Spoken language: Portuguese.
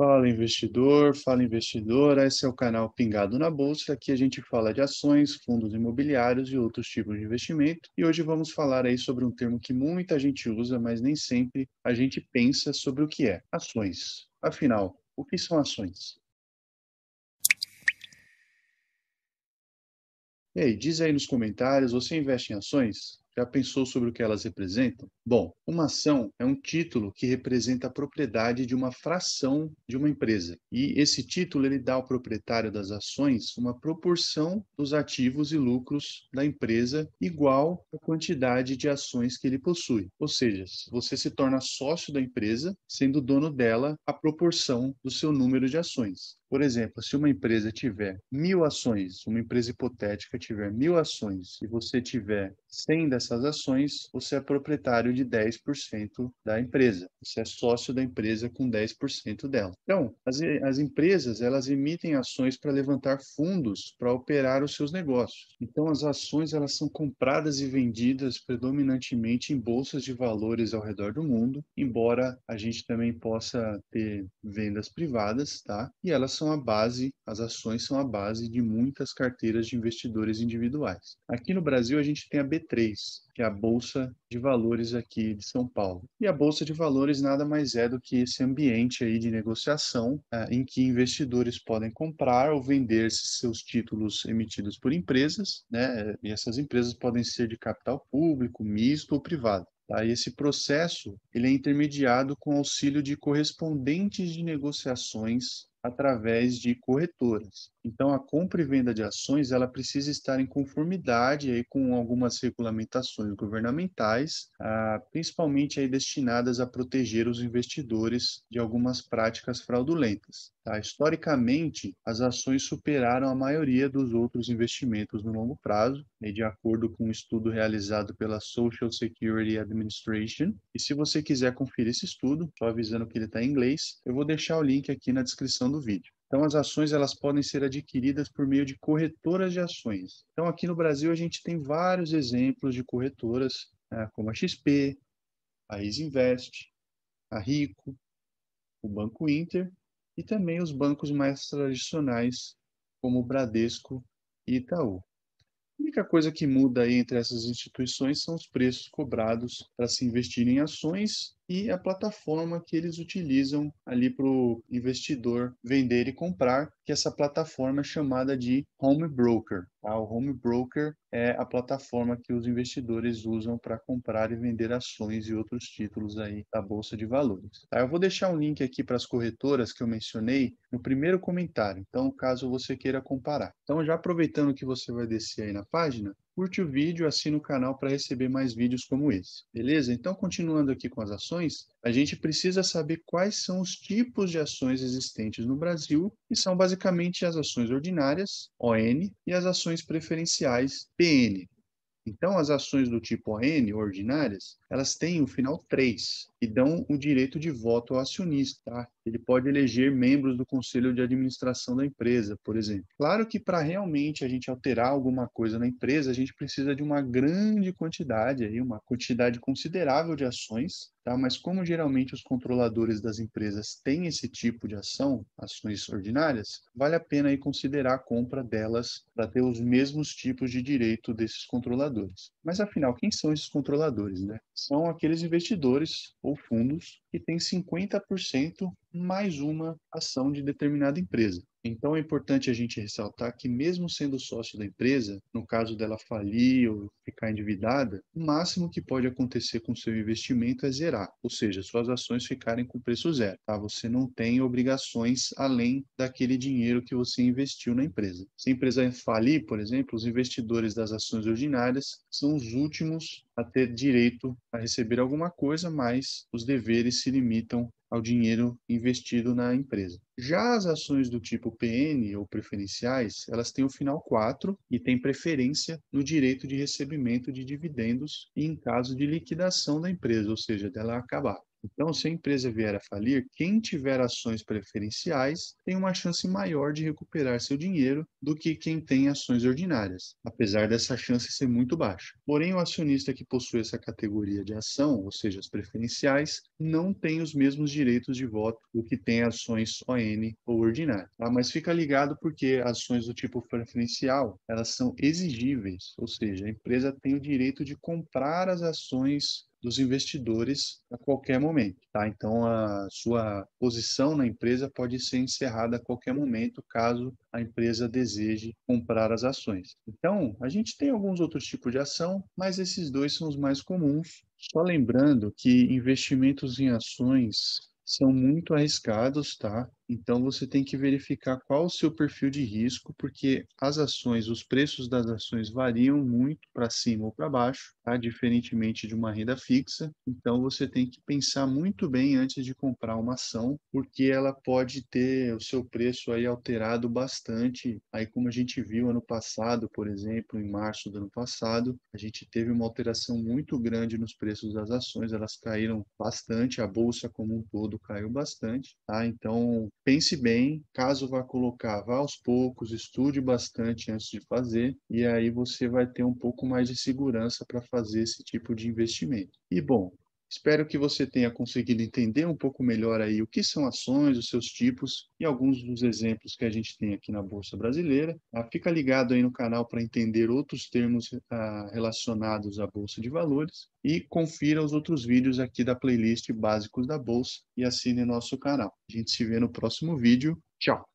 Fala investidor, fala investidora, esse é o canal Pingado na Bolsa, aqui a gente fala de ações, fundos imobiliários e outros tipos de investimento. E hoje vamos falar aí sobre um termo que muita gente usa, mas nem sempre a gente pensa sobre o que é, ações. Afinal, o que são ações? E aí, diz aí nos comentários, você investe em ações? Já pensou sobre o que elas representam? Bom, uma ação é um título que representa a propriedade de uma fração de uma empresa. E esse título ele dá ao proprietário das ações uma proporção dos ativos e lucros da empresa igual à quantidade de ações que ele possui. Ou seja, você se torna sócio da empresa, sendo dono dela a proporção do seu número de ações. Por exemplo, se uma empresa tiver mil ações, uma empresa hipotética tiver mil ações e você tiver 100 dessas ações, você é proprietário de 10% da empresa. Você é sócio da empresa com 10% dela. Então, as, as empresas, elas emitem ações para levantar fundos para operar os seus negócios. Então, as ações, elas são compradas e vendidas predominantemente em bolsas de valores ao redor do mundo, embora a gente também possa ter vendas privadas, tá? E elas são a base, as ações são a base de muitas carteiras de investidores individuais. Aqui no Brasil a gente tem a B3, que é a bolsa de valores aqui de São Paulo. E a bolsa de valores nada mais é do que esse ambiente aí de negociação é, em que investidores podem comprar ou vender seus títulos emitidos por empresas, né? E essas empresas podem ser de capital público, misto ou privado. Tá? esse processo ele é intermediado com auxílio de correspondentes de negociações através de corretoras. Então, a compra e venda de ações ela precisa estar em conformidade aí com algumas regulamentações governamentais, ah, principalmente aí destinadas a proteger os investidores de algumas práticas fraudulentas. Tá? Historicamente, as ações superaram a maioria dos outros investimentos no longo prazo, né, de acordo com um estudo realizado pela Social Security Administration. E se você quiser conferir esse estudo, só avisando que ele está em inglês, eu vou deixar o link aqui na descrição do vídeo. Então, as ações elas podem ser adquiridas por meio de corretoras de ações. Então, aqui no Brasil, a gente tem vários exemplos de corretoras, né, como a XP, a Isinvest, a Rico, o Banco Inter e também os bancos mais tradicionais, como o Bradesco e Itaú. A única coisa que muda aí entre essas instituições são os preços cobrados para se investir em ações e a plataforma que eles utilizam ali para o investidor vender e comprar, que é essa plataforma é chamada de Home Broker. Tá? O Home Broker é a plataforma que os investidores usam para comprar e vender ações e outros títulos aí da Bolsa de Valores. Tá? Eu vou deixar um link aqui para as corretoras que eu mencionei no primeiro comentário, então caso você queira comparar. Então, já aproveitando que você vai descer aí na página, Curte o vídeo, assina o canal para receber mais vídeos como esse. Beleza? Então, continuando aqui com as ações, a gente precisa saber quais são os tipos de ações existentes no Brasil, que são basicamente as ações ordinárias, ON, e as ações preferenciais, PN. Então, as ações do tipo ON, ordinárias, elas têm o final 3 e dão o direito de voto ao acionista. Tá? Ele pode eleger membros do conselho de administração da empresa, por exemplo. Claro que para realmente a gente alterar alguma coisa na empresa, a gente precisa de uma grande quantidade, aí, uma quantidade considerável de ações, tá? mas como geralmente os controladores das empresas têm esse tipo de ação, ações ordinárias, vale a pena aí considerar a compra delas para ter os mesmos tipos de direito desses controladores. Mas afinal, quem são esses controladores? Né? São aqueles investidores ou fundos que têm 50% mais uma ação de determinada empresa. Então é importante a gente ressaltar que, mesmo sendo sócio da empresa, no caso dela falir ou ficar endividada, o máximo que pode acontecer com seu investimento é zerar, ou seja, suas ações ficarem com preço zero. Tá? Você não tem obrigações além daquele dinheiro que você investiu na empresa. Se a empresa falir, por exemplo, os investidores das ações ordinárias são os últimos a ter direito a receber alguma coisa, mas os deveres se limitam ao dinheiro investido na empresa. Já as ações do tipo PN ou preferenciais, elas têm o final 4 e têm preferência no direito de recebimento de dividendos em caso de liquidação da empresa, ou seja, dela acabar. Então, se a empresa vier a falir, quem tiver ações preferenciais tem uma chance maior de recuperar seu dinheiro do que quem tem ações ordinárias, apesar dessa chance ser muito baixa. Porém, o acionista que possui essa categoria de ação, ou seja, as preferenciais, não tem os mesmos direitos de voto do que tem ações ON ou ordinárias. Tá? Mas fica ligado porque ações do tipo preferencial, elas são exigíveis, ou seja, a empresa tem o direito de comprar as ações dos investidores a qualquer momento, tá? Então a sua posição na empresa pode ser encerrada a qualquer momento, caso a empresa deseje comprar as ações. Então, a gente tem alguns outros tipos de ação, mas esses dois são os mais comuns. Só lembrando que investimentos em ações são muito arriscados, tá? Então você tem que verificar qual o seu perfil de risco, porque as ações, os preços das ações variam muito para cima ou para baixo, tá? diferentemente de uma renda fixa. Então, você tem que pensar muito bem antes de comprar uma ação, porque ela pode ter o seu preço aí alterado bastante. Aí, como a gente viu ano passado, por exemplo, em março do ano passado, a gente teve uma alteração muito grande nos preços das ações, elas caíram bastante, a bolsa como um todo caiu bastante. Tá? Então, pense bem, caso vá colocar, vá aos poucos, estude bastante antes de fazer, e aí você vai ter um pouco mais de segurança para fazer fazer esse tipo de investimento. E bom, espero que você tenha conseguido entender um pouco melhor aí o que são ações, os seus tipos e alguns dos exemplos que a gente tem aqui na Bolsa Brasileira. Ah, fica ligado aí no canal para entender outros termos ah, relacionados à Bolsa de Valores e confira os outros vídeos aqui da playlist Básicos da Bolsa e assine nosso canal. A gente se vê no próximo vídeo. Tchau!